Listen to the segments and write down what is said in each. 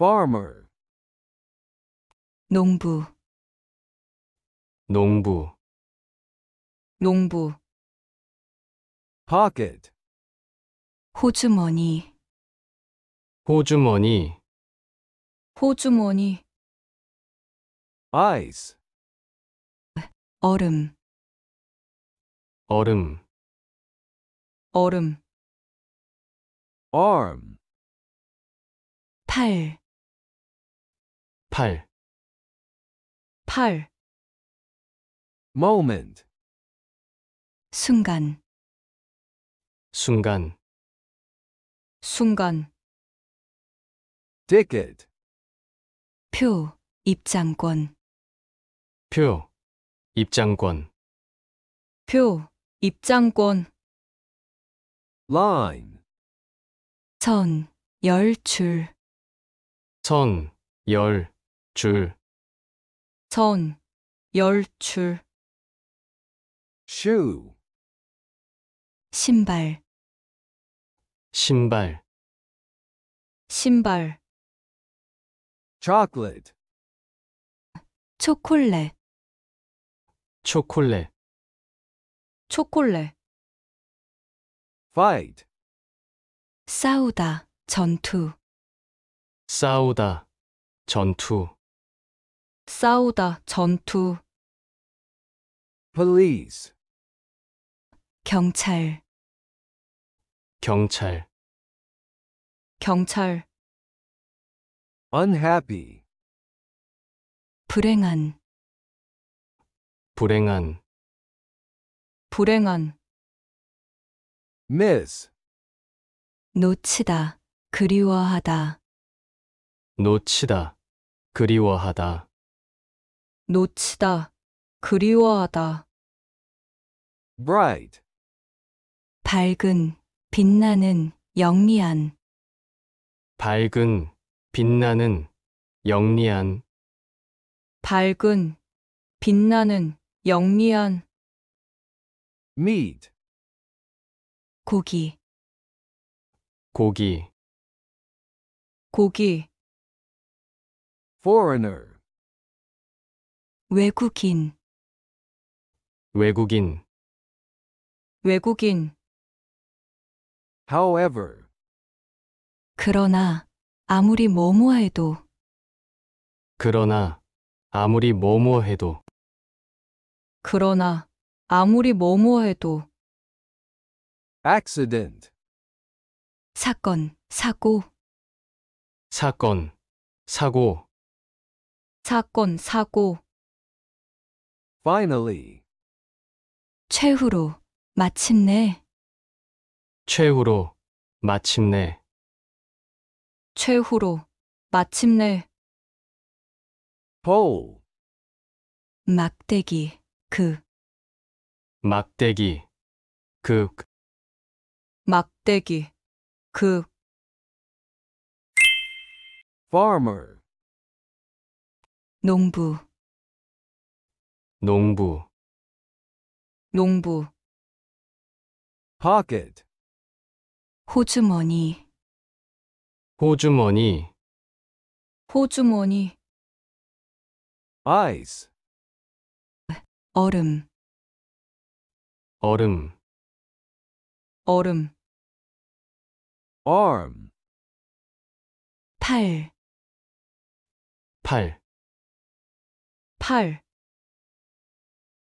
farmer 농부 농부 농부 pocket 호주머니 호주머니 호주머니 ice 얼음 얼음 얼음 arm 팔 팔, 팔, moment, 순간, 순간, 순간, ticket, 표, 입장권, 표, 입장권, 표, 입장권, line, 전, 열줄, 선, 열, 줄, 전, 열출 shoe, 신발, 신발, 신발, chocolate, 초콜릿, 초콜릿, 초콜릿, fight, 싸우다, 전투. 싸우다, 전투. 싸우다, 전투. police, 경찰, 경찰, 경찰, unhappy, 불행한, 불행한, 불행한, miss, 놓치다, 그리워하다, 놓치다, 그리워하다. 놓치다, 그리워하다. bright, 밝은, 빛나는, 영리한, 밝은, 빛나는, 영리한, 밝은, 빛나는, 영리한, meat, 고기, 고기, 고기, foreigner, 외국인 외국인 외국인 However, 그러나 아무리 뭐뭐해도 그러나 아무리 뭐뭐해도 그러나 아무리 뭐뭐해도 accident, 사건 사고 사건 사고 사건 사고 Finally. 최후로 마침내 최후로 마침내 최후로 마침내 Pole. 막대기 극. 그. 막대기 극 그. 막대기 극. 그. Farmer. 농부 농부 농부 pocket 호주머니 호주머니 호주머니 ice 얼음 얼음 얼음 arm 팔팔팔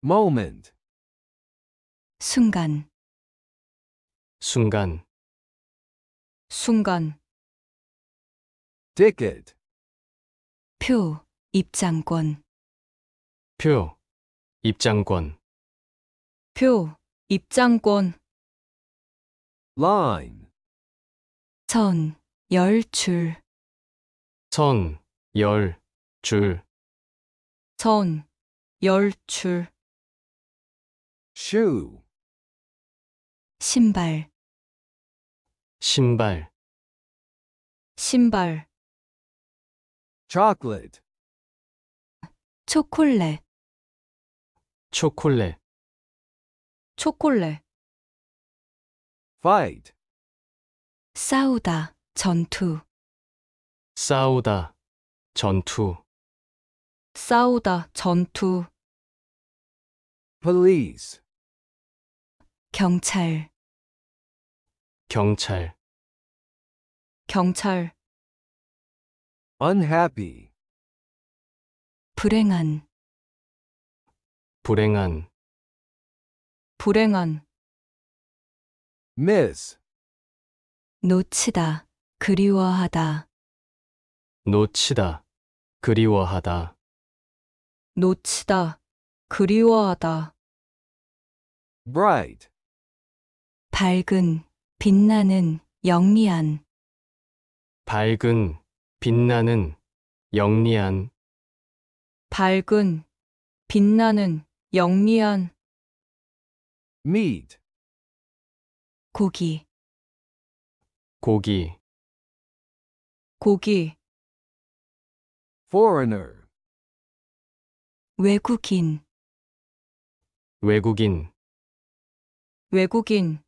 moment 순간 순간 순간 ticket 표 입장권 표 입장권 표 입장권 line 선 열줄 선 열줄 선 열줄 shoe 신발 신발 신발 chocolate 초콜릿 초콜릿 초콜릿 fight 싸우다 전투 싸우다 전투 싸우다 전투 police 경찰 경찰 경찰 unhappy, 불행한 불행한 불행한 miss, 놓치다 그리워하다 놓치다 그리워하다 놓치다 그리워하다 bright, 밝은, 빛나는, 영리한, 밝은, 빛나는, 영리한, 밝은, 빛나는, 영리한, meat, 고기, 고기, 고기, foreigner, 외국인, 외국인, 외국인,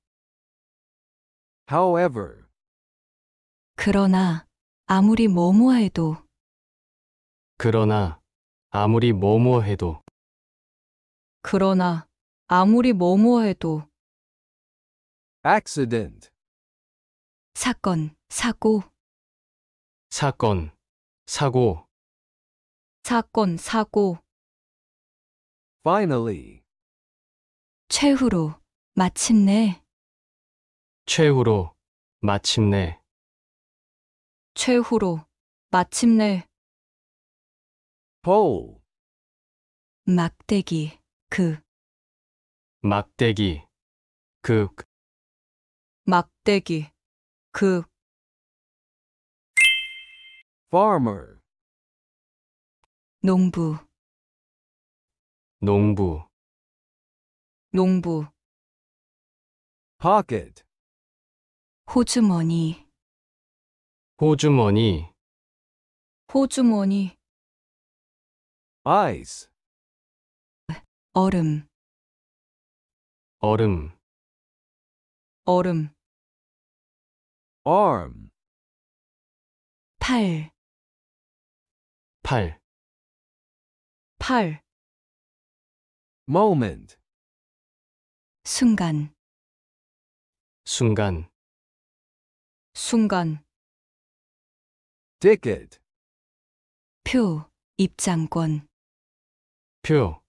However, 그러나 아무리 뭐뭐해도 그러나 아무리 뭐뭐해도 그러나 아무리 뭐뭐해도 accident, 사건, 사고, 사건, 사고, 사건, 사고, finally, 최후로 마침내 최후로 마침내 최후로 마침내 bowl 막대기 그 막대기 극 막대기 그 farmer 농부 농부 농부 pocket 호주머니, 호주머니, 호주머니, ice, 얼음, 얼음, 얼음, arm, 팔, 팔, 팔, moment, 순간, 순간, 순간 ticket, 표 입장권 표,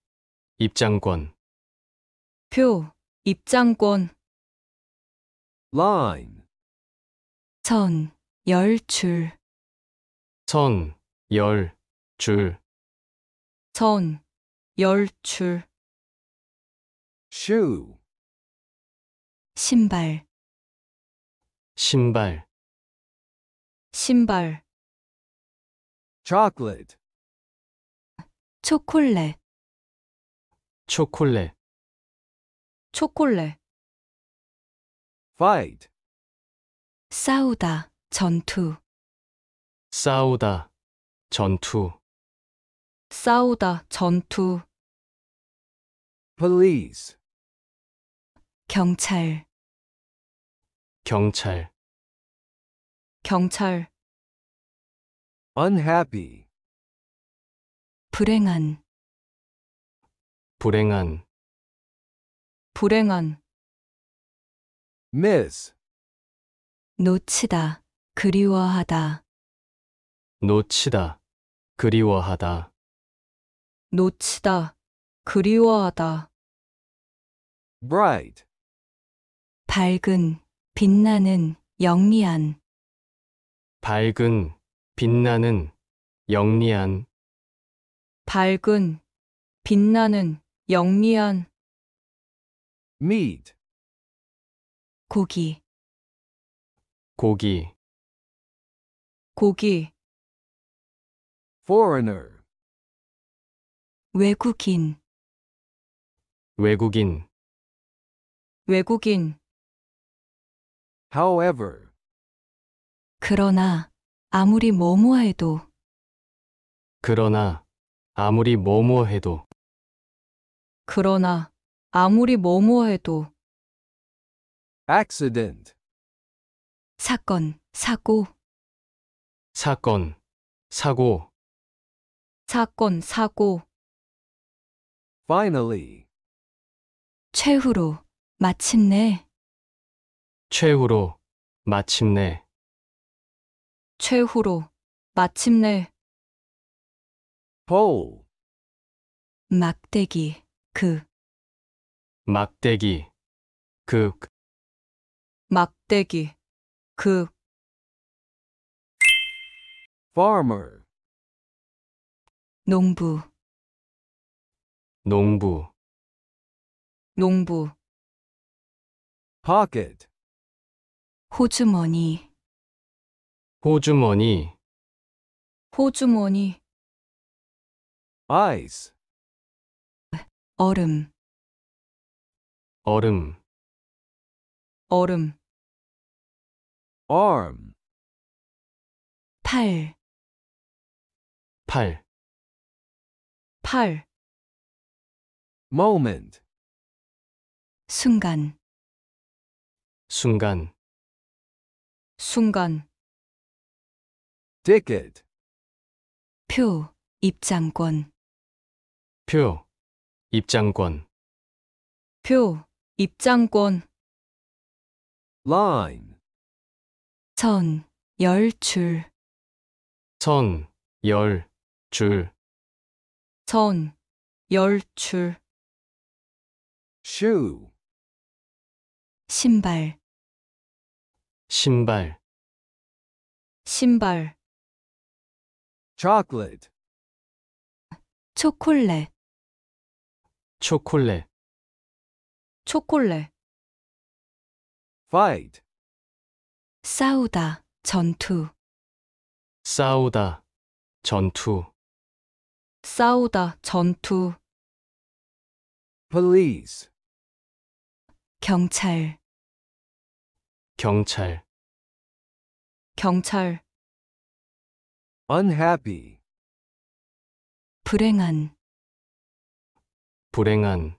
입장권, 표 입장권 line, 전 열줄 선, 열, 줄, 전 열줄 shoe, 신발 신발 신발 chocolate, 초콜릿 초콜릿 초콜릿 fight, 싸우다 전투 싸우다 전투 싸우다 전투 police, 경찰 경찰 경찰 unhappy 불행한 불행한 불행한 miss 놓치다 그리워하다 놓치다 그리워하다 놓치다 그리워하다 bright 밝은 빛나는 영리한 밝은, 빛나는, 영리한, 밝은, 빛나는, 영리한, meat, 고기, 고기, 고기, foreigner, 외국인, 외국인, 외국인, however, 그러나 아무리 뭐뭐해도 그러나 아무리 뭐뭐해도 그러나 아무리 뭐뭐해도 accident 사건, 사고, 사건 사고 사건, 사고, finally 최후로 마침내 최후로 마침내 최후로 마침내 pole, 막대기 그 막대기, 극, 그, 막대기 그 farmer, 농부 농부, 농부 pocket, 호주머니 호주머니 호주머니 ice, 얼음 얼음 얼음 arm, 팔팔팔 moment, 순간 순간 순간 ticket, 표, 입장권, 표, 입장권, 표, 입장권, line, 전, 열줄, 선, 열, 줄, 전, 열줄, shoe, 신발, 신발, 신발, chocolate 초콜릿 초콜릿 초콜릿 fight 싸우다 전투 싸우다 전투 싸우다 전투 police 경찰 경찰 경찰 unhappy, 불행한, 불행한,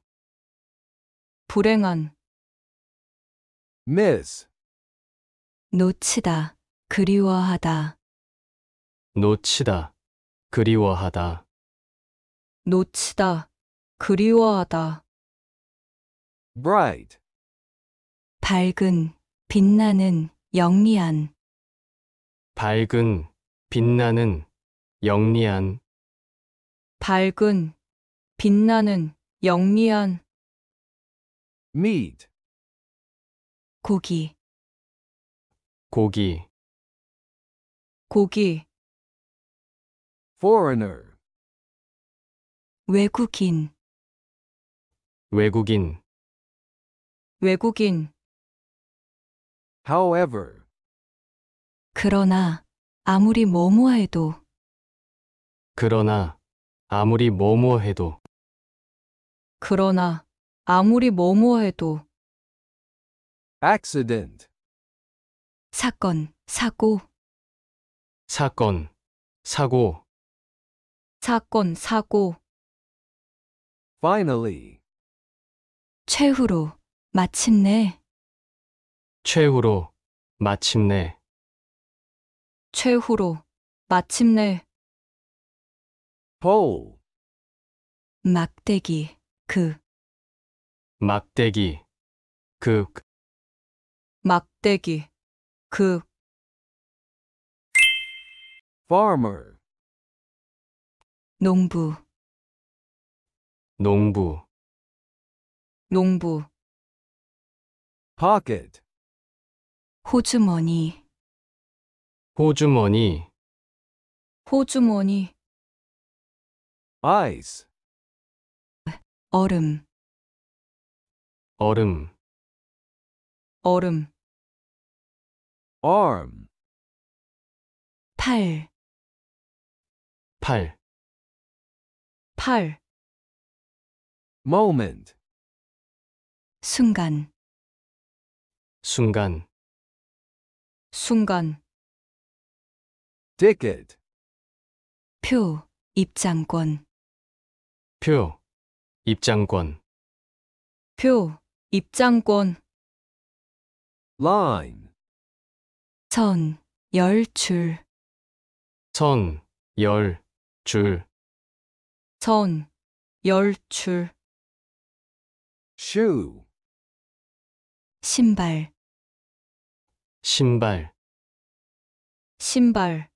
불행한, miss, 놓치다, 그리워하다, 놓치다, 그리워하다, 놓치다, 그리워하다, bright, 밝은, 빛나는, 영리한, 밝은, 빛나는, 영리한, 밝은, 빛나는, 영리한, meat, 고기, 고기, 고기, foreigner, 외국인, 외국인, 외국인, however, 그러나, 아무리 뭐뭐해도 그러나 아무리 뭐뭐해도 그러나 아무리 뭐뭐해도 accident, 사건, 사고, 사건, 사고, 사건, 사고, finally, 최후로, 마침내, 최후로, 마침내 이 후로 마침내 pole, 막대기 그 막대기, 극, 그 막대기 그 farmer, 농부 농부, 농부 pocket, 호주머니 호주머니 호주머니 ice, 얼음 얼음 얼음 arm, 팔팔팔 moment, 순간 순간 순간 ticket, 표, 입장권, 표, 입장권, 표, 입장권, line, 전, 열줄, 선, 열, 줄, 전, 열줄, shoe, 신발, 신발, 신발,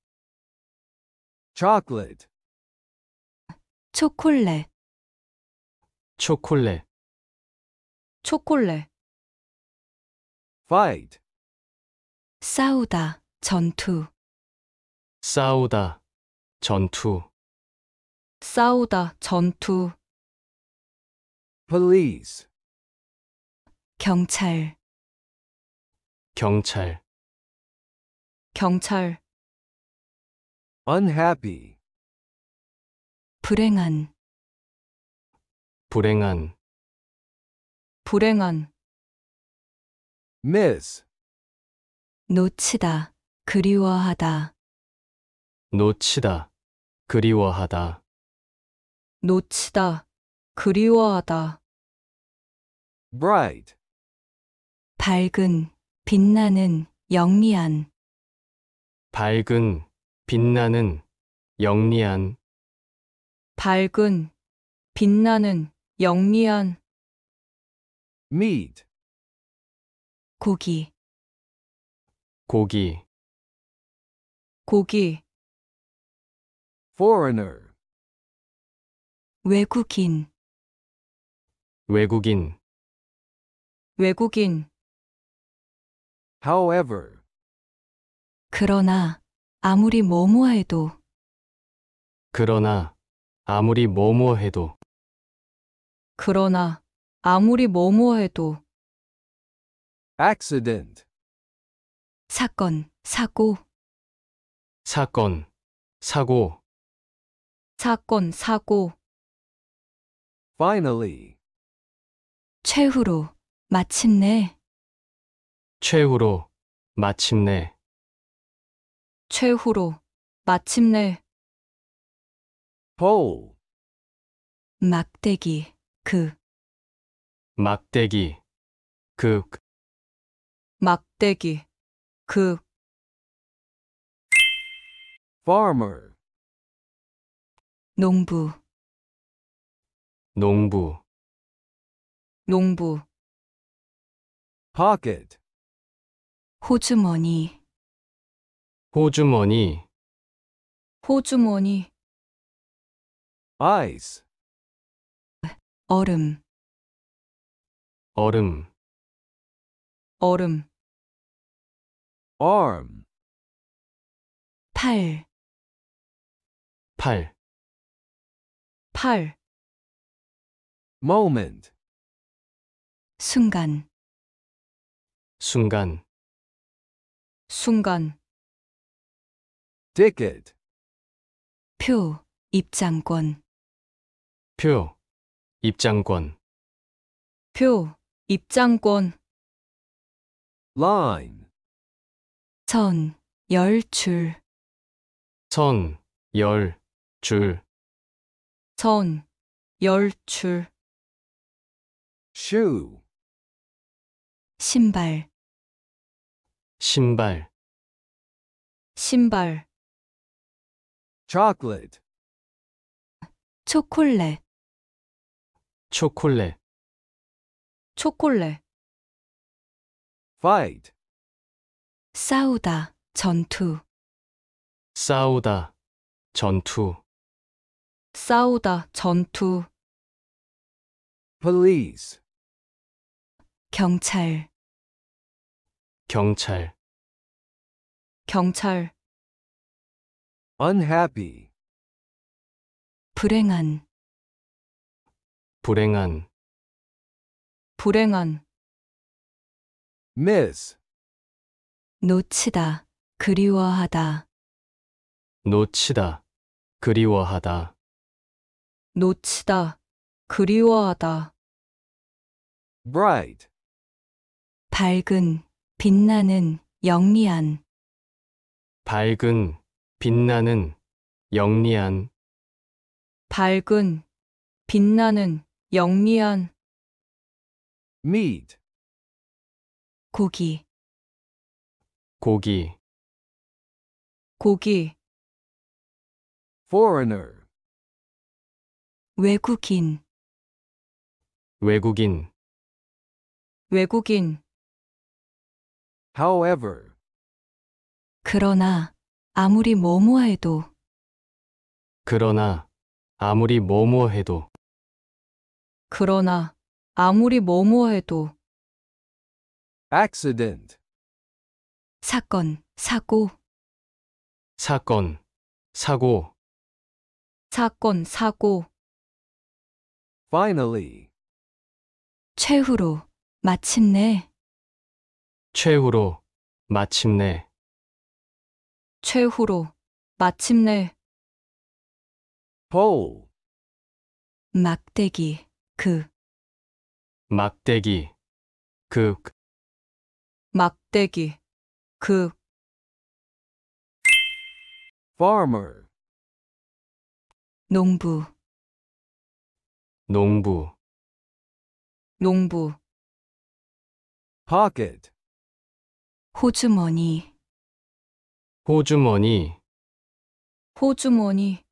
chocolate 초콜릿 초콜릿 초콜릿 fight 싸우다 전투 싸우다 전투 싸우다 전투 police 경찰 경찰 경찰 unhappy, 불행한, 불행한, 불행한, miss, 놓치다, 그리워하다, 놓치다, 그리워하다, 놓치다, 그리워하다, bright, 밝은, 빛나는, 영리한, 밝은, 빛나는 영리한 밝은, 빛나는, 영리한 meat, 고기, 고기 고기, foreigner, 외국인, 외국인 외국인, however, 그러나, 아무리 뭐뭐해도 그러나 아무리 뭐뭐해도 그러나 아무리 뭐뭐해도 accident, 사건, 사고, 사건, 사고, 사건, 사고, finally, 최후로, 마침내, 최후로, 마침내 최후로 마침내 pole, 막대기 그 막대기, 그 막대기 그 farmer, 농부 농부, 농부 pocket, 호주머니 호주머니 호주머니 ice, 얼음 얼음 얼음 arm, 팔팔팔 moment, 순간 순간 순간 ticket 표, 입장권. 표, 입장권, 표, 입장권. line 전, 열줄. 선, 열, 줄, 전, 열줄. shoe 신발, 신발, 신발. chocolate 초콜릿 초콜릿 초콜릿 fight 싸우다 전투 싸우다 전투 싸우다 전투 police 경찰 경찰 경찰 unhappy 불행한 불행한 불행한 miss 놓치다 그리워하다 놓치다 그리워하다 놓치다 그리워하다 bright 밝은 빛나는 영리한 밝은 빛나는 영리한 밝은 빛나는 영리한 meat, 고기 고기 고기 foreigner, 외국인 외국인 외국인 however, 그러나 아무리 뭐뭐해도 그러나 아무리 뭐뭐해도 그러나 아무리 뭐뭐해도 accident, 사건, 사고, 사건, 사고, 사건, 사고, finally, 최후로, 마침내, 최후로, 마침내 최후로 마침내 bowl, 막대기 그 막대기, 그 막대기 그 farmer, 농부 농부, 농부 pocket, 호주머니 호주머니, 호주머니,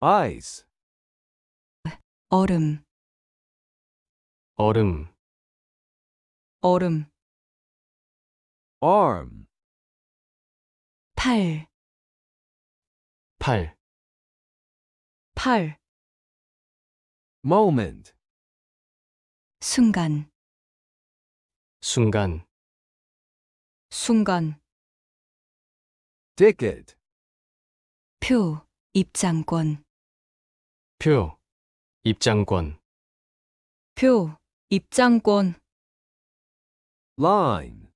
ice, 얼음, 얼음, 얼음, arm, 팔, 팔, 팔, moment, 순간, 순간, 순간, ticket, 표, 입장권, 표, 입장권, 표, 입장권, line,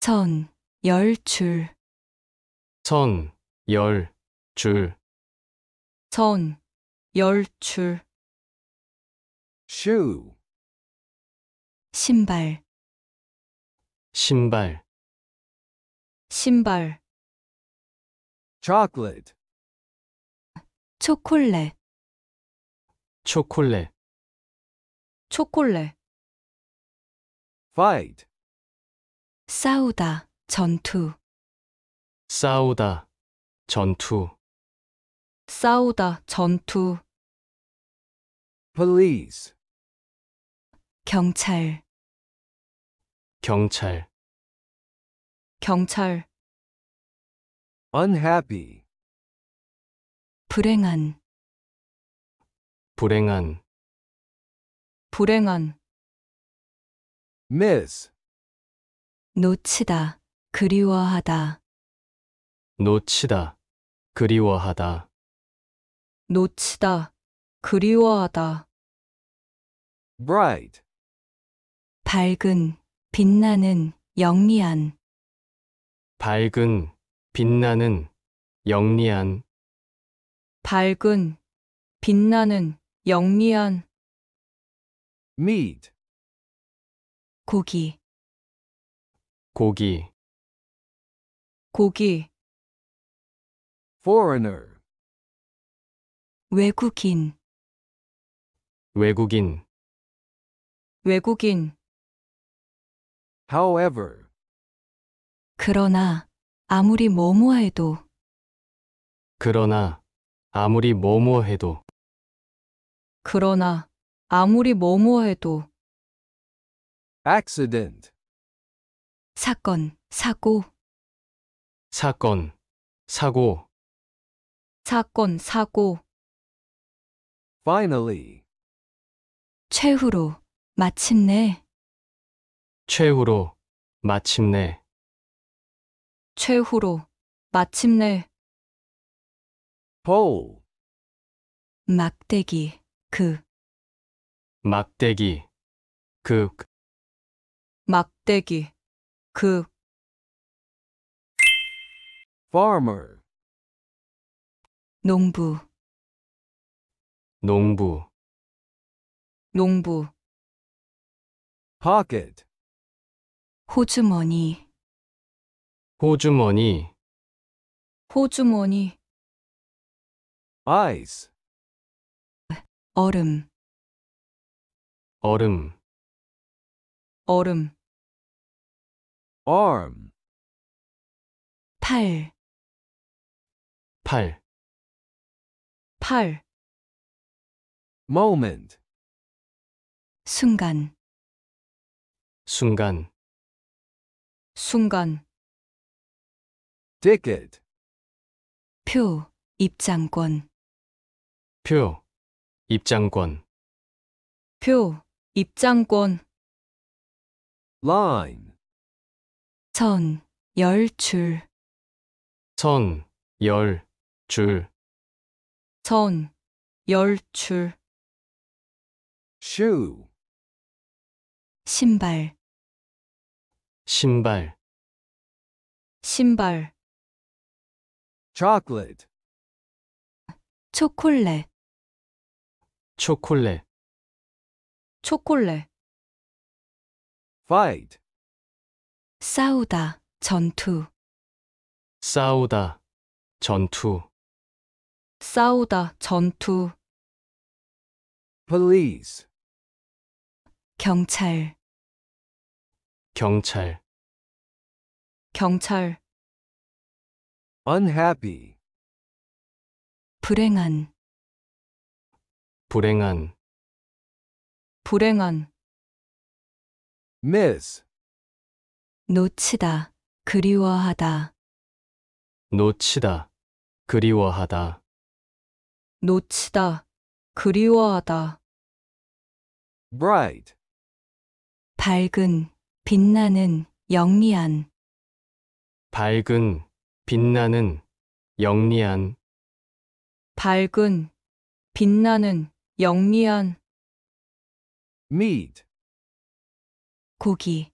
전, 열 줄, 선, 열, 줄, 전, 열 줄, shoe, 신발, 신발, 신발, chocolate 초콜릿 초콜릿 초콜릿 fight 싸우다 전투 싸우다 전투 싸우다 전투 police 경찰 경찰 경찰 unhappy, 불행한, 불행한, 불행한, miss, 놓치다, 그리워하다, 놓치다, 그리워하다, 놓치다, 그리워하다, bright, 밝은, 빛나는, 영리한, 밝은, 빛나는 영리한 밝은 빛나는 영리한 meat, 고기 고기 고기 foreigner, 외국인 외국인 외국인 however, 그러나 아무리 뭐뭐해도 그러나 아무리 뭐뭐해도 그러나 아무리 뭐뭐해도 accident 사건, 사고, 사건, 사고, 사건, 사고, finally 최후로, 마침내, 최후로, 마침내 최후로 마침내 pole, 막대기 그 막대기, 극, 그, 막대기 그 farmer, 농부 농부, 농부 pocket, 호주머니 호주머니, 호주머니, ice, 얼음, 얼음, 얼음, arm, 팔, 팔, 팔, moment, 순간, 순간, 순간, ticket 표, 입장권. 표, 입장권, 표, 입장권. line 전, 열줄. 선, 열, 줄, 전, 열줄. shoe 신발, 신발, 신발. chocolate 초콜릿, 초콜릿, 초콜릿, fight 싸우다, 전투, 싸우다, 전투, 싸우다, 전투, police 경찰, 경찰, 경찰, unhappy, 불행한, 불행한, 불행한, miss, 놓치다, 그리워하다, 놓치다, 그리워하다, 놓치다, 그리워하다, bright, 밝은, 빛나는, 영리한, 밝은, 빛나는, 영리한, 밝은, 빛나는, 영리한 meat, 고기,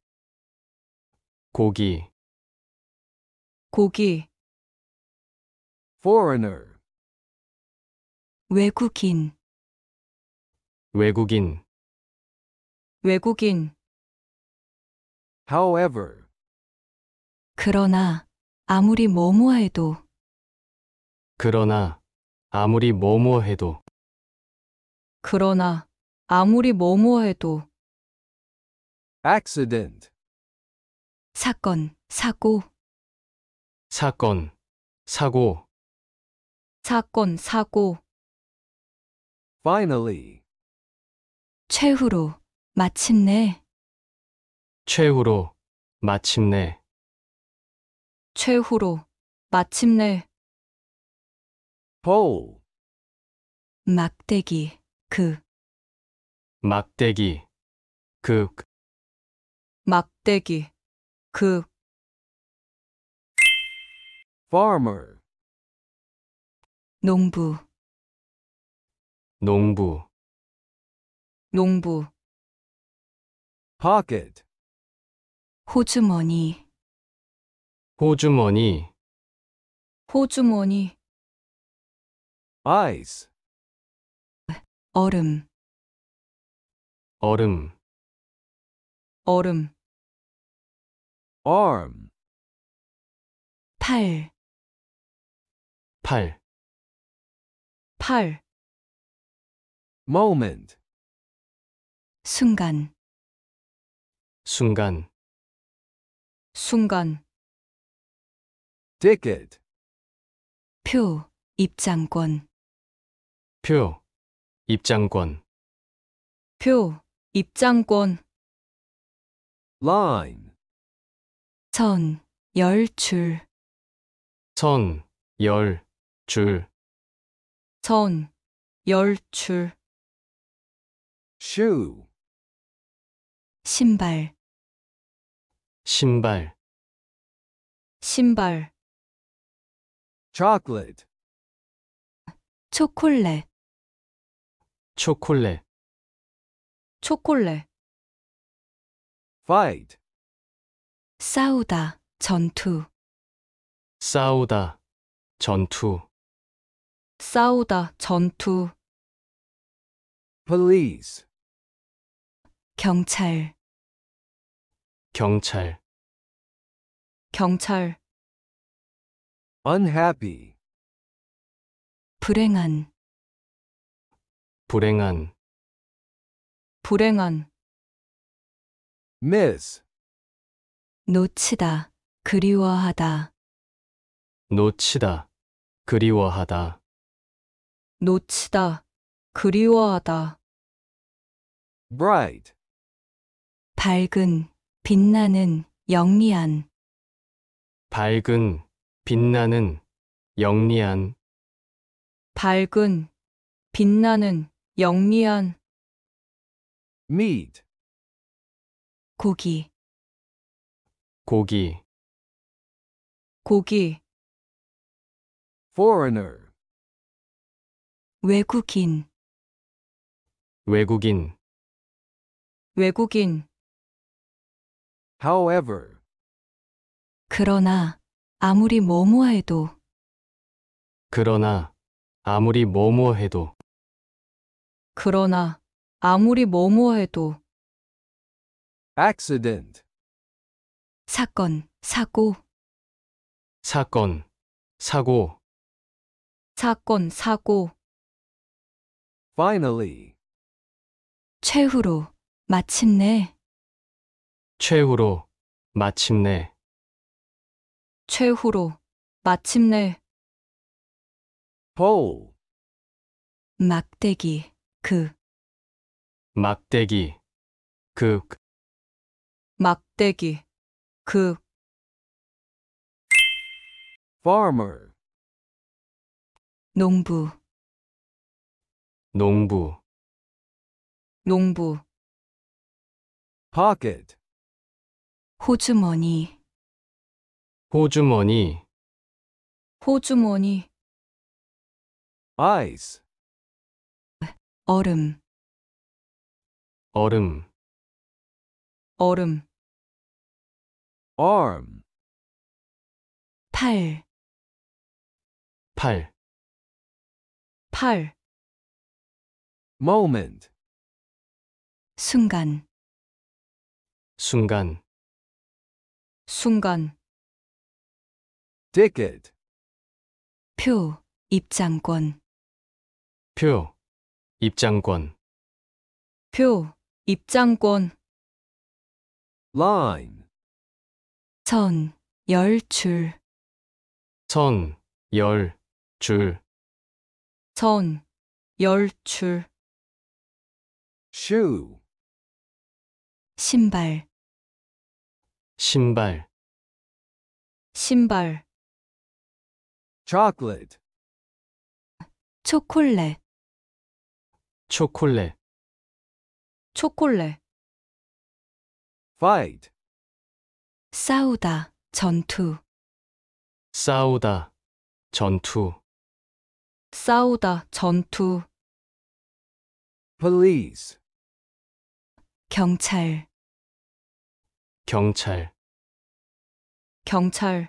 고기, 고기, foreigner, 외국인, 외국인, 외국인, however, 그러나, 아무리 뭐뭐해도 그러나 아무리 뭐뭐해도 그러나 아무리 뭐뭐해도 accident, 사건, 사고, 사건, 사고, 사건, 사고, finally, 최후로, 마침내, 최후로, 마침내, 최후로 마침내 pole 막대기 그 막대기 그 막대기 그 farmer 농부 농부 농부 pocket 호주머니 호주머니 호주머니 ice, 얼음 얼음 얼음 arm, 팔팔팔 moment, 순간 순간 순간 ticket 표, 입장권. 표, 입장권, 표, 입장권. line 전, 열줄. 선, 열, 줄, 전, 열줄. shoe 신발, 신발, 신발. chocolate 초콜릿 초콜릿 초콜릿 fight 싸우다 전투 싸우다 전투 싸우다 전투 police 경찰 경찰 경찰 unhappy, 불행한, 불행한, 불행한, miss, 놓치다, 그리워하다, 놓치다, 그리워하다, 놓치다, 그리워하다, bright, 밝은, 빛나는, 영리한, 밝은, 빛나는 영리한 밝은 빛나는 영리한 meat, 고기 고기 고기 foreigner, 외국인 외국인 외국인 however, 그러나 아무리 뭐뭐해도 그러나 아무리 뭐뭐해도 그러나 아무리 뭐뭐해도 accident, 사건, 사고, 사건, 사고, 사건, 사고, finally, 최후로, 마침내, 최후로, 마침내 최후로 마침내 pole, 막대기 그 막대기, 그 막대기 그 farmer, 농부 농부, 농부 pocket, 호주머니 호주머니 호주머니 ice, 얼음 얼음 얼음 arm, 팔팔팔 moment, 순간 순간 순간 ticket 표, 입장권. 표, 입장권, 표, 입장권. line 전, 열줄. 선, 열, 줄, 전, 열줄. shoe 신발, 신발, 신발. chocolate 초콜릿 초콜릿 초콜릿 fight 싸우다 전투 싸우다 전투 싸우다 전투 police 경찰 경찰 경찰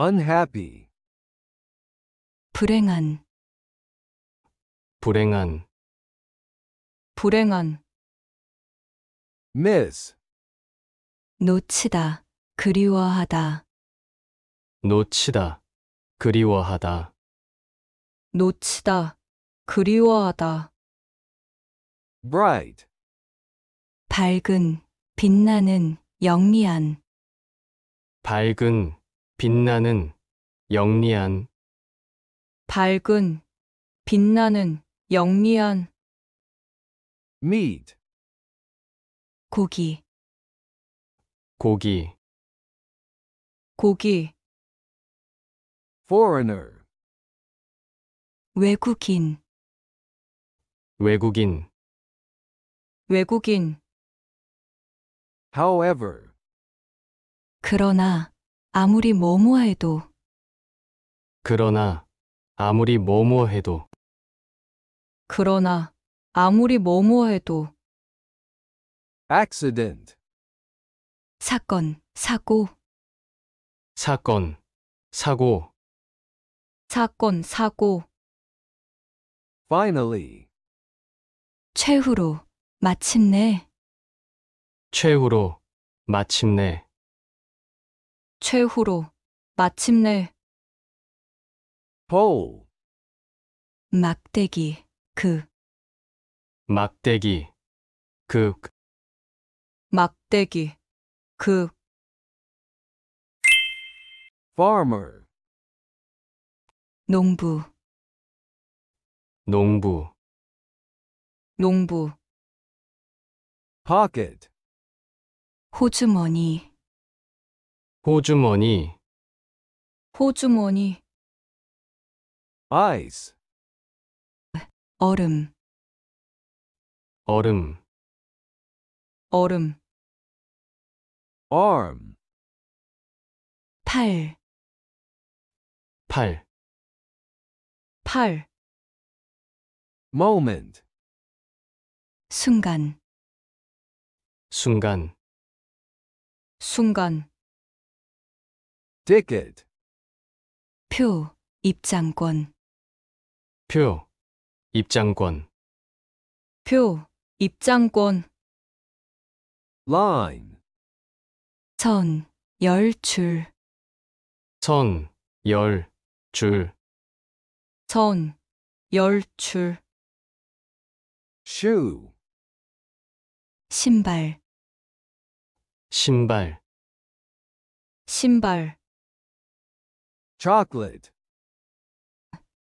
unhappy, 불행한, 불행한, 불행한, miss, 놓치다, 그리워하다, 놓치다, 그리워하다, 놓치다, 그리워하다, bright, 밝은, 빛나는, 영리한, 밝은, 빛나는 영리한 밝은 빛나는 영리한 meat, 고기 고기 고기 foreigner, 외국인 외국인 외국인 however, 그러나 아무리 뭐뭐해도 그러나 아무리 뭐뭐해도 그러나 아무리 뭐뭐해도 accident 사건, 사고, 사건 사고 사건, 사고, finally 최후로, 마침내, 최후로 마침내 최후로 마침내 bowl, 막대기 그 막대기, 그 막대기 그 farmer, 농부 농부, 농부 pocket, 호주머니 호주머니 호주머니 ice, 얼음 얼음 얼음 arm, 팔팔팔 moment, 순간 순간 순간 ticket, 표, 입장권, 표, 입장권, 표, 입장권, line, 전, 열줄, 선, 열, 줄, 전, 열줄, shoe, 신발, 신발, 신발, chocolate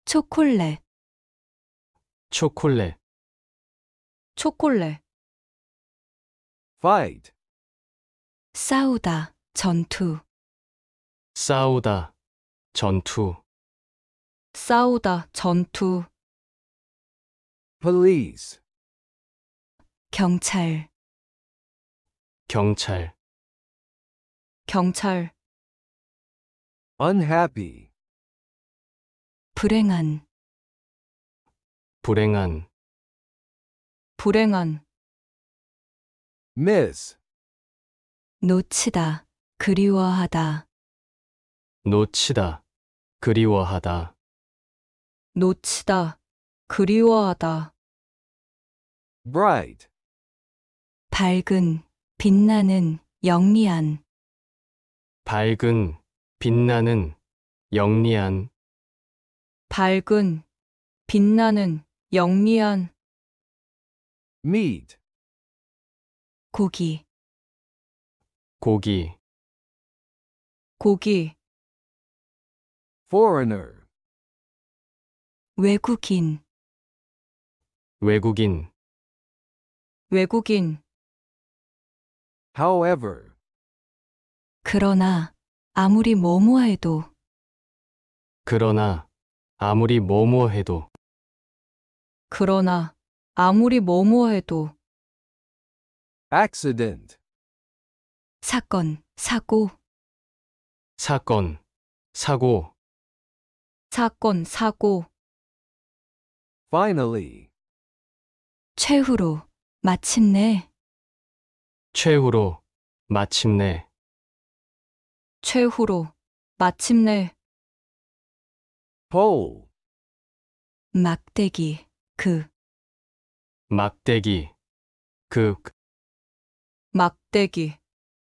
초콜릿 초콜릿 초콜릿 fight 싸우다 전투 싸우다 전투 싸우다 전투 police 경찰 경찰 경찰 unhappy, 불행한, 불행한, 불행한, miss, 놓치다, 그리워하다, 놓치다, 그리워하다, 놓치다, 그리워하다, bright, 밝은, 빛나는, 영리한, 밝은, 빛나는, 영리한, 밝은, 빛나는, 영리한, meat, 고기, 고기, 고기, foreigner, 외국인, 외국인, 외국인, however, 그러나, 아무리 뭐뭐해도 그러나 아무리 뭐뭐해도 그러나 아무리 뭐뭐해도 accident, 사건, 사고, 사건, 사고, 사건, 사고, finally, 최후로, 마침내, 최후로, 마침내 최후로 마침내 bowl 막대기 그 막대기 그 막대기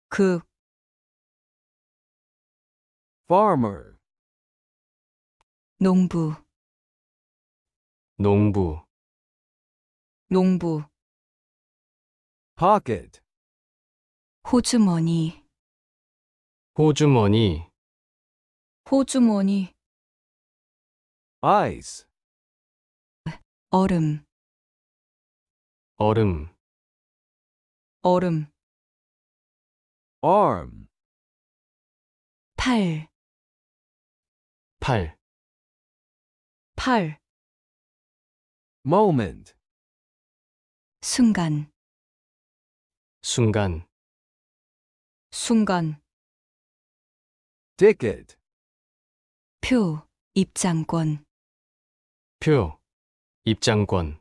그 farmer 농부 농부 농부 pocket 호주머니 호주머니 호주머니 ice, 얼음 얼음 얼음 arm, 팔팔팔 moment, 순간 순간 순간 ticket, 표, 입장권, 표, 입장권,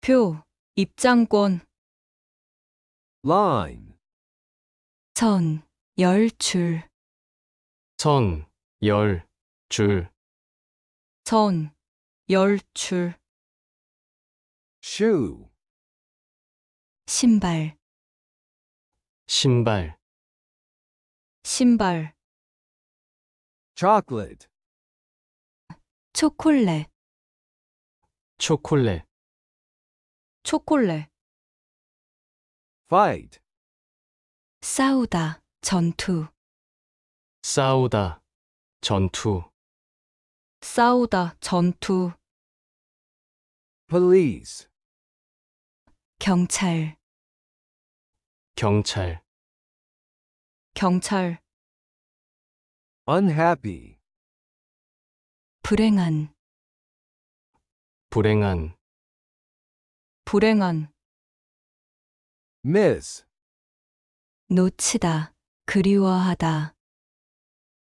표, 입장권, line, 전, 열줄, 선, 열, 줄, 전, 열줄, shoe, 신발, 신발, 신발, chocolate 초콜릿, 초콜릿, 초콜릿, fight 싸우다, 전투, 싸우다, 전투, 싸우다, 전투, police 경찰, 경찰, 경찰, unhappy, 불행한, 불행한, 불행한, miss, 놓치다, 그리워하다,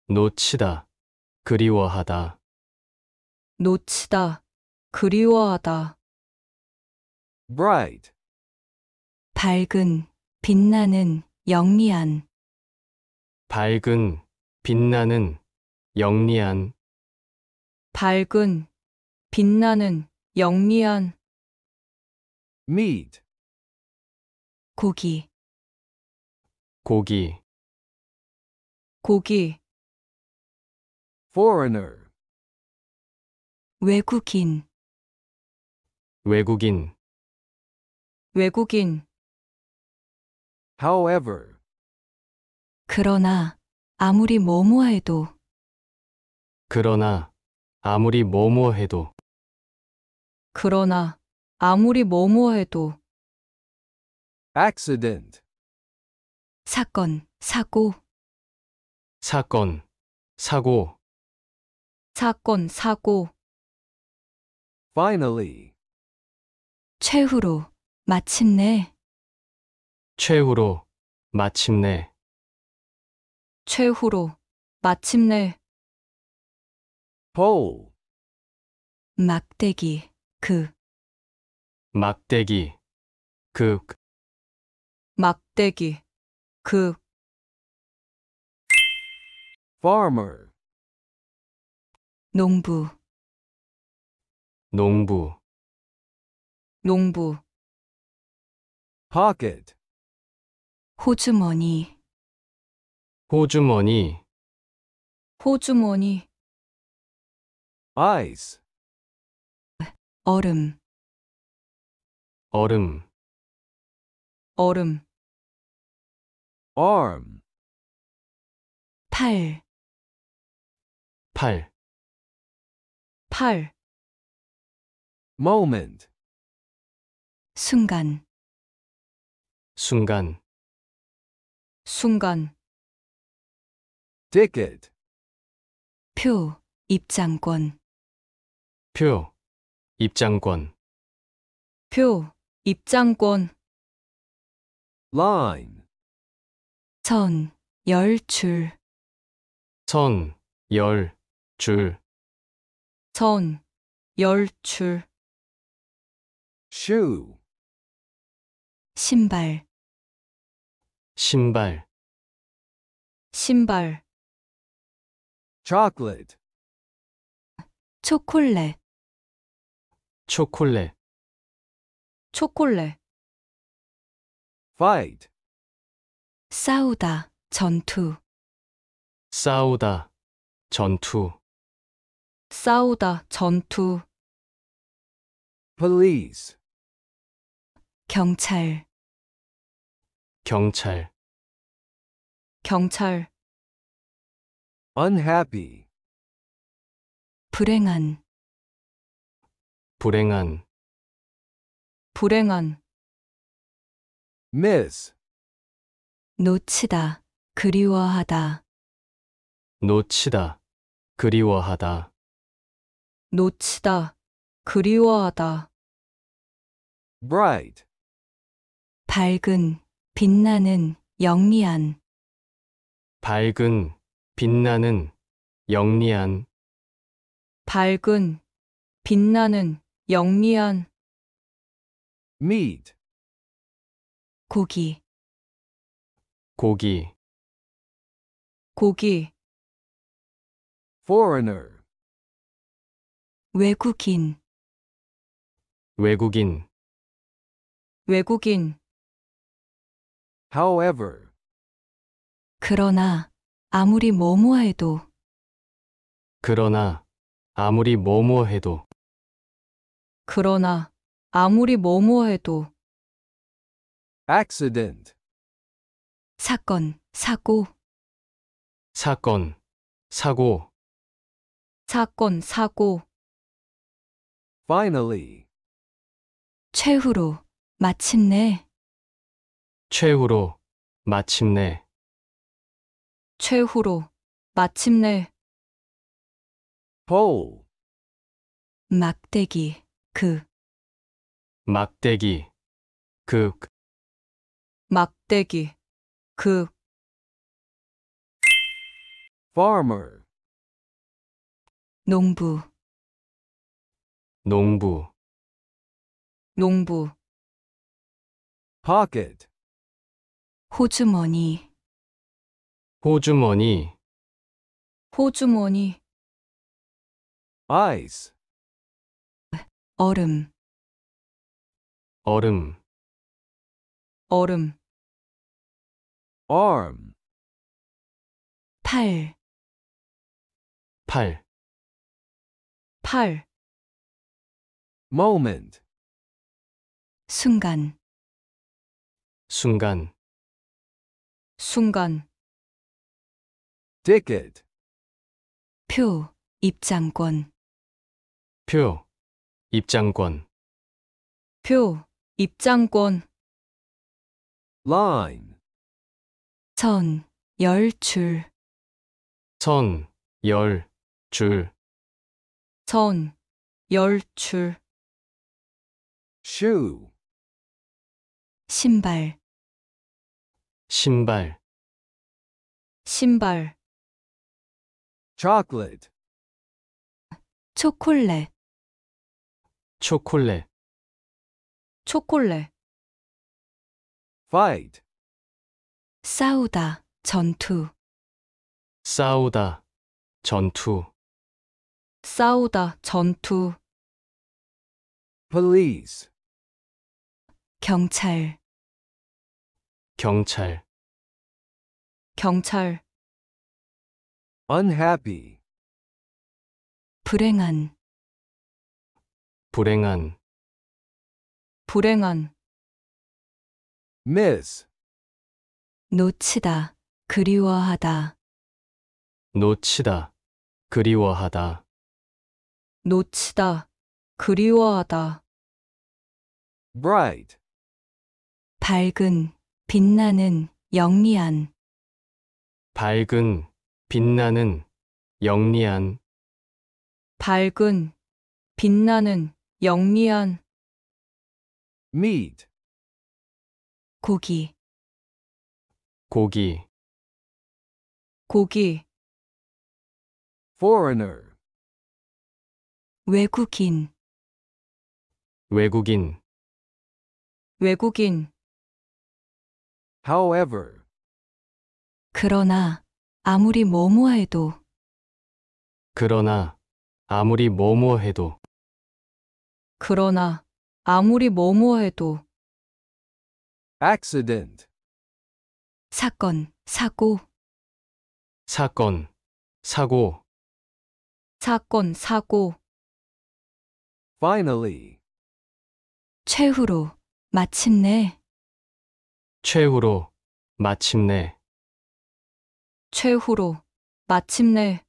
놓치다, 그리워하다, 놓치다, 그리워하다, bright, 밝은, 빛나는, 영리한, 밝은, 빛나는 영리한 밝은, 빛나는, 영리한 meat, 고기, 고기 고기, foreigner, 외국인, 외국인 외국인, however, 그러나, 아무리 뭐뭐해도 그러나 아무리 뭐뭐해도 그러나 아무리 뭐뭐해도 accident, 사건, 사고, 사건, 사고, 사건, 사고, finally, 최후로, 마침내, 최후로, 마침내 최후로 마침내 pole, 막대기 그 막대기, 그 막대기 그 farmer, 농부 농부, 농부 pocket, 호주머니 호주머니 호주머니 ice, 얼음 얼음 얼음 arm, 팔팔팔 moment, 순간 순간 순간 ticket 표, 입장권. 표, 입장권, 표, 입장권. line 전, 열줄. 선, 열, 줄, 전, 열줄. shoe 신발, 신발, 신발. chocolate 초콜릿 초콜릿 초콜릿 fight 싸우다 전투 싸우다 전투 싸우다 전투 police 경찰 경찰 경찰 unhappy 불행한 불행한 불행한 miss 놓치다 그리워하다 놓치다 그리워하다 놓치다 그리워하다 bright 밝은 빛나는 영리한 밝은 빛나는 영리한 밝은 빛나는 영리한 meat, 고기 고기 고기 foreigner, 외국인 외국인 외국인 however, 그러나 아무리 뭐뭐해도 그러나 아무리 뭐뭐해도 그러나 아무리 뭐뭐해도 accident, 사건, 사고, 사건, 사고, 사건, 사고, finally, 최후로, 마침내, 최후로, 마침내 최후로 마침내 bowl 막대기 그 막대기 그 막대기 그 farmer 농부 농부 농부 pocket 호주머니 호주머니 호주머니, Ice. 얼음, 얼음 얼음, Arm. 팔, 팔 팔, Moment. 순간, 순간, 순간, ticket, 표, 입장권, 표, 입장권, 표, 입장권, line, 선, 열 줄, 선, 열, 줄, 선, 열 줄, shoe, 신발, 신발, 신발, chocolate 초콜릿 초콜릿 초콜릿 fight 싸우다 전투 싸우다 전투 싸우다 전투 police 경찰 경찰 경찰 unhappy, 불행한, 불행한, 불행한, miss, 놓치다, 그리워하다, 놓치다, 그리워하다, 놓치다, 그리워하다, bright, 밝은, 빛나는, 영리한, 밝은, 빛나는 영리한 밝은 빛나는 영리한 meat, 고기 고기 고기 foreigner, 외국인 외국인 외국인 however, 그러나 아무리 뭐뭐해도 그러나 아무리 뭐뭐해도 그러나 아무리 뭐뭐해도 accident 사건, 사고, 사건, 사고, 사건, 사고, finally 최후로, 마침내, 최후로, 마침내 최후로 마침내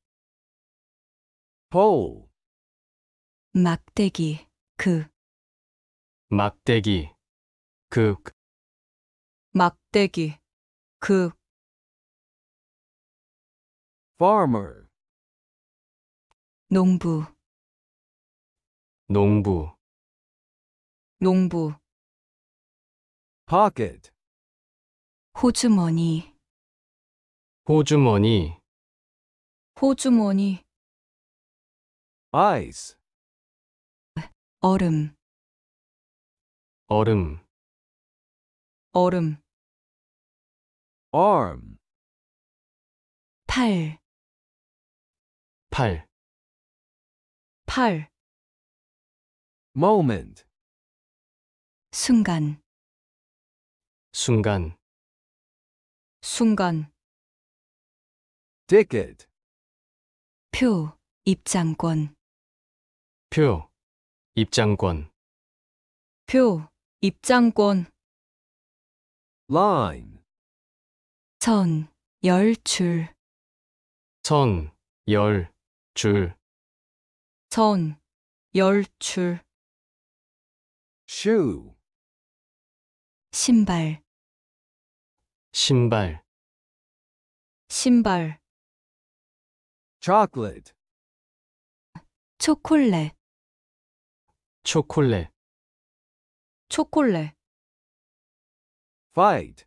pole, 막대기 그 막대기, 극, 그 막대기 그 farmer, 농부 농부, 농부 pocket, 호주머니 호주머니 호주머니 ice, 얼음 얼음 얼음 arm, 팔팔팔 moment, 순간 순간 순간 ticket, 표, 입장권, 표, 입장권, 표, 입장권, line, 전, 열줄, 선, 열, 줄, 전, 열줄, shoe, 신발, 신발, 신발, chocolate 초콜릿, 초콜릿, 초콜릿, fight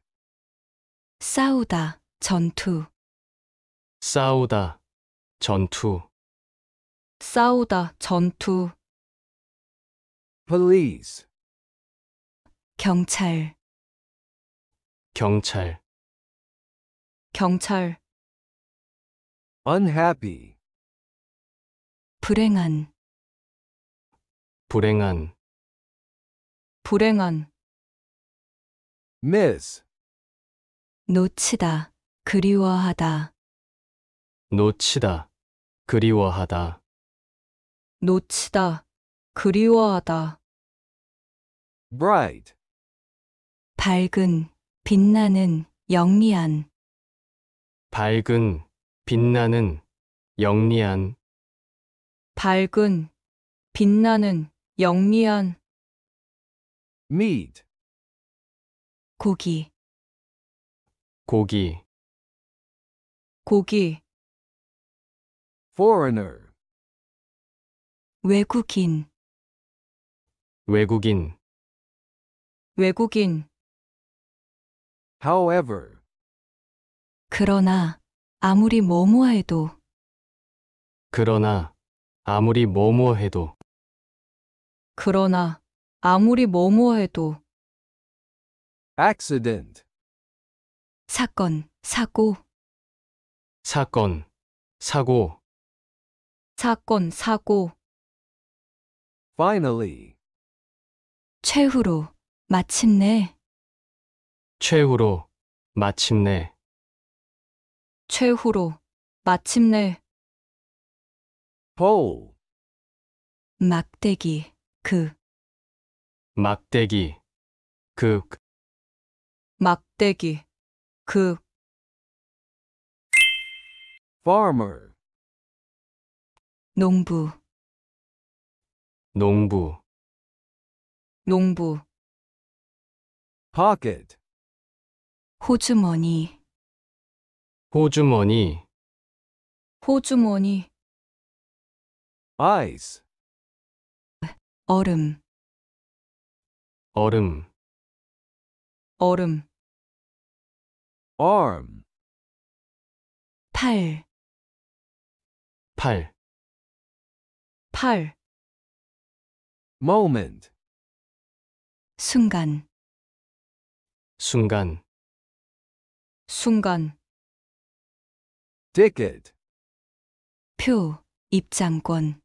싸우다, 전투, 싸우다, 전투, 싸우다, 전투, police 경찰, 경찰, 경찰, unhappy, 불행한, 불행한, 불행한, miss, 놓치다, 그리워하다, 놓치다, 그리워하다, 놓치다, 그리워하다, bright, 밝은, 빛나는, 영리한, 밝은, 빛나는 영리한 밝은 빛나는 영리한 meat, 고기 고기 고기 foreigner, 외국인 외국인 외국인 however, 그러나 아무리 뭐뭐해도 그러나 아무리 뭐뭐해도 그러나 아무리 뭐뭐해도 accident, 사건, 사고, 사건, 사고, 사건, 사고, finally, 최후로, 마침내, 최후로, 마침내 최후로 마침내 pole 막대기 그 막대기 극 그 막대기 그 farmer 농부 농부 농부 pocket 호주머니 호주머니 호주머니 ice, 얼음 얼음 얼음 arm, 팔팔팔 moment, 순간 순간 순간 ticket, 표, 입장권.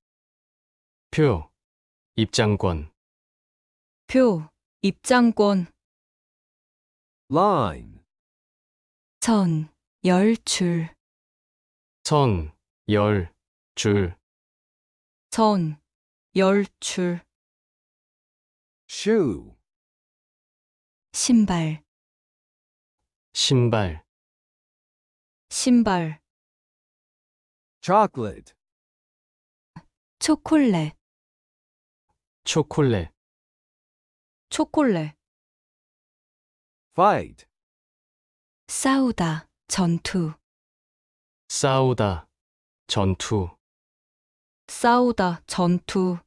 표, 입장권, 표, 입장권. line, 전, 열줄. 선, 열, 줄, 전, 열줄. shoe, 신발, 신발, 신발. chocolate 초콜릿 초콜릿 초콜릿 fight 싸우다 전투 싸우다 전투 싸우다 전투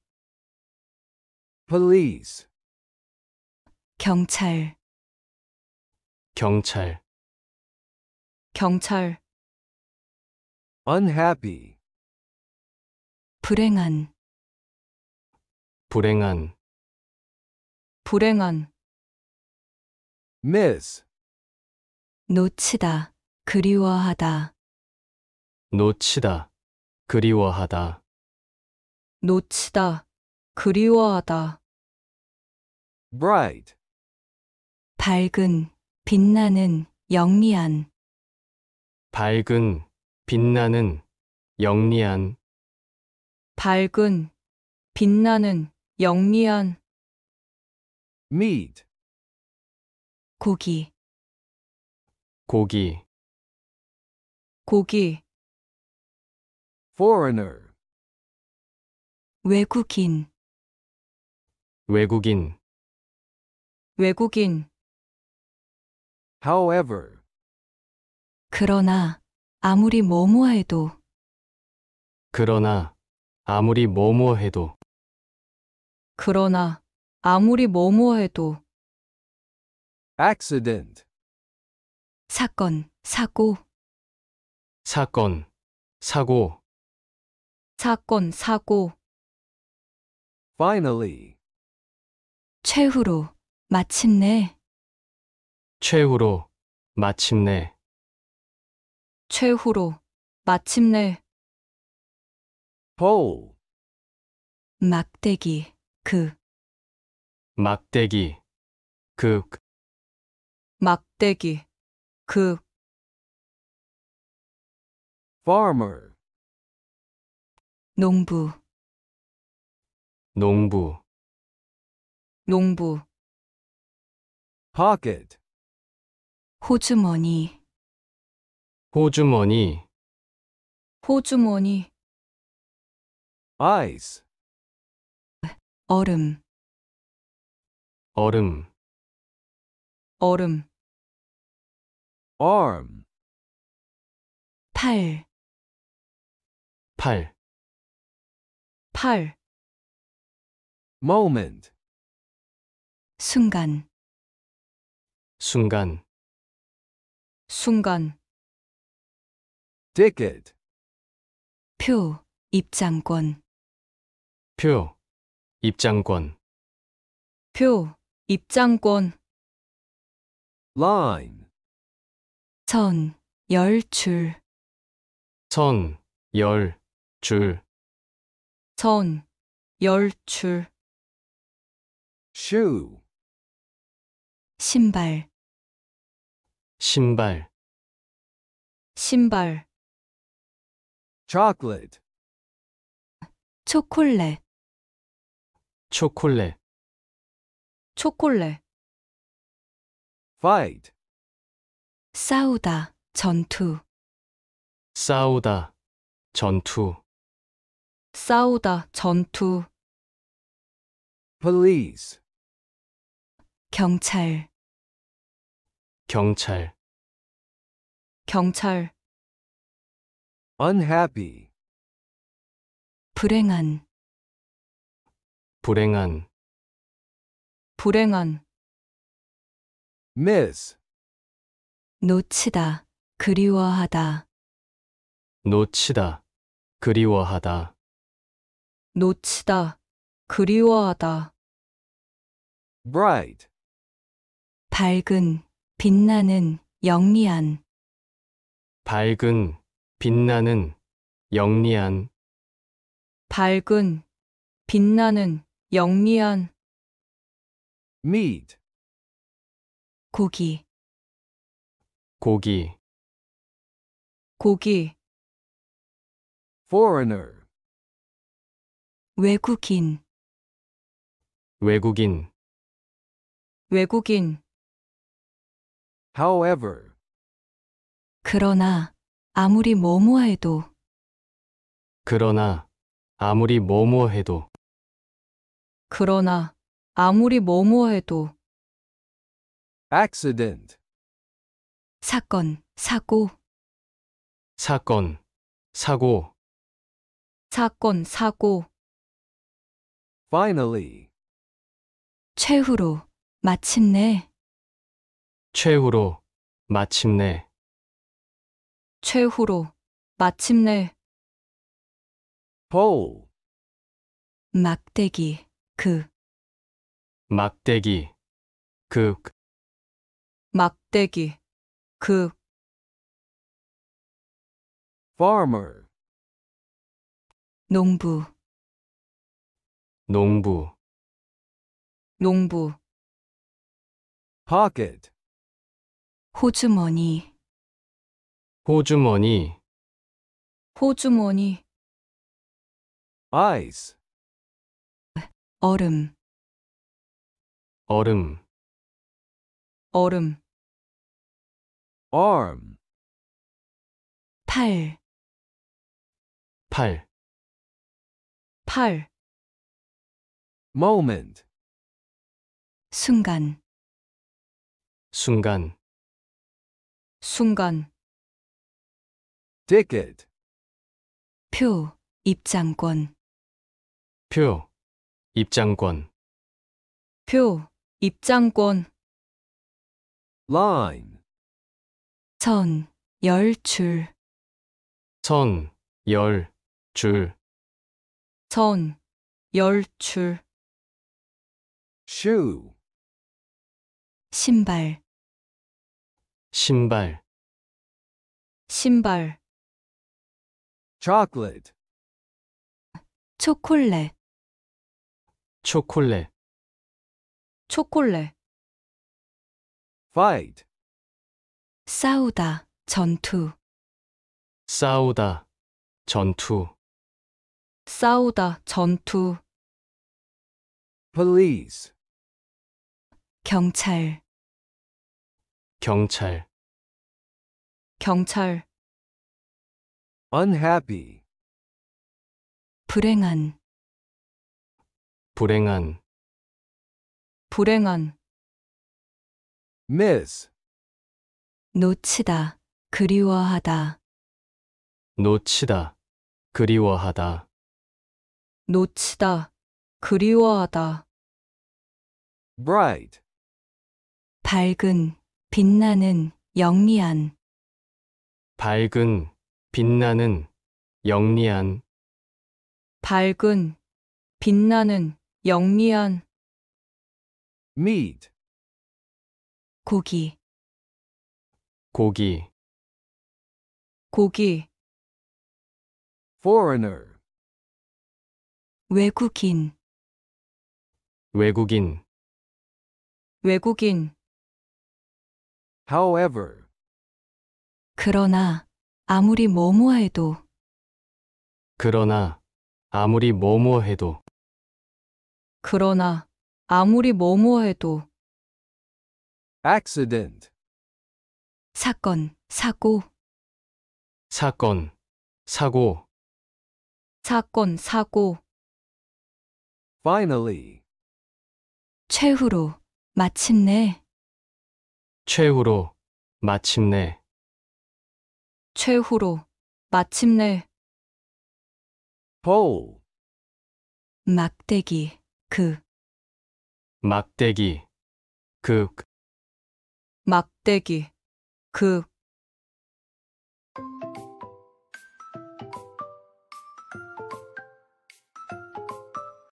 police 경찰 경찰 경찰 unhappy, 불행한, 불행한, 불행한, miss, 놓치다, 그리워하다, 놓치다, 그리워하다, 놓치다, 그리워하다, bright, 밝은, 빛나는, 영리한, 밝은, 빛나는 영리한 밝은 빛나는 영리한 meat, 고기 고기 고기 foreigner, 외국인 외국인 외국인 however, 그러나 아무리 뭐뭐해도 그러나 아무리 뭐뭐해도 그러나 아무리 뭐뭐해도 accident, 사건, 사고, 사건, 사고, 사건, 사고, finally, 최후로, 마침내, 최후로, 마침내 최후로 마침내 pole, 막대기 그 막대기, 극, 그. 막대기 그 farmer, 농부 농부, 농부 pocket, 호주머니 호주머니 호주머니 ice, 얼음 얼음 얼음 arm, 팔팔팔 moment, 순간 순간 순간 ticket 표, 입장권. 표, 입장권, 표, 입장권. line 전, 열줄. 선, 열, 줄, 전, 열줄. shoe 신발, 신발, 신발. chocolate 초콜릿, 초콜릿, 초콜릿, fight 싸우다, 전투, 싸우다, 전투, 싸우다, 전투, police 경찰, 경찰, 경찰, unhappy, 불행한, 불행한, 불행한, miss, 놓치다, 그리워하다, 놓치다, 그리워하다, 놓치다, 그리워하다, bright, 밝은, 빛나는, 영리한, 밝은, 빛나는 영리한 밝은 빛나는 영리한 meat, 고기 고기 고기 foreigner, 외국인 외국인 외국인 however, 그러나 아무리 뭐뭐해도 그러나 아무리 뭐뭐해도 그러나 아무리 뭐뭐해도 accident, 사건, 사고, 사건, 사고, 사건, 사고, finally, 최후로, 마침내, 최후로, 마침내 최후로 마침내 pole 막대기 그 막대기 그 막대기 그 farmer 농부 농부 농부 pocket 호주머니 호주머니 호주머니 eyes, 얼음 얼음 얼음 arm, 팔팔팔 moment, 순간 순간 순간 ticket, 표, 입장권, 표, 입장권, 표, 입장권, line, 전, 열줄, 선, 열, 줄, 전, 열줄, shoe, 신발, 신발, 신발, chocolate 초콜릿 초콜릿 초콜릿 fight 싸우다 전투 싸우다 전투 싸우다 전투 police 경찰 경찰 경찰 unhappy, 불행한, 불행한, 불행한, miss, 놓치다, 그리워하다, 놓치다, 그리워하다, 놓치다, 그리워하다, bright, 밝은, 빛나는, 영리한, 밝은, 빛나는, 영리한, 밝은, 빛나는, 영리한, meat, 고기, 고기, 고기, foreigner, 외국인, 외국인, 외국인, however, 그러나, 아무리 뭐뭐해도 그러나 아무리 뭐뭐해도 그러나 아무리 뭐뭐해도 accident, 사건, 사고, 사건, 사고, 사건, 사고, finally, 최후로, 마침내, 최후로, 마침내 최후로 마침내 pole, 막대기 그 막대기, 극, 그. 막대기 극 그.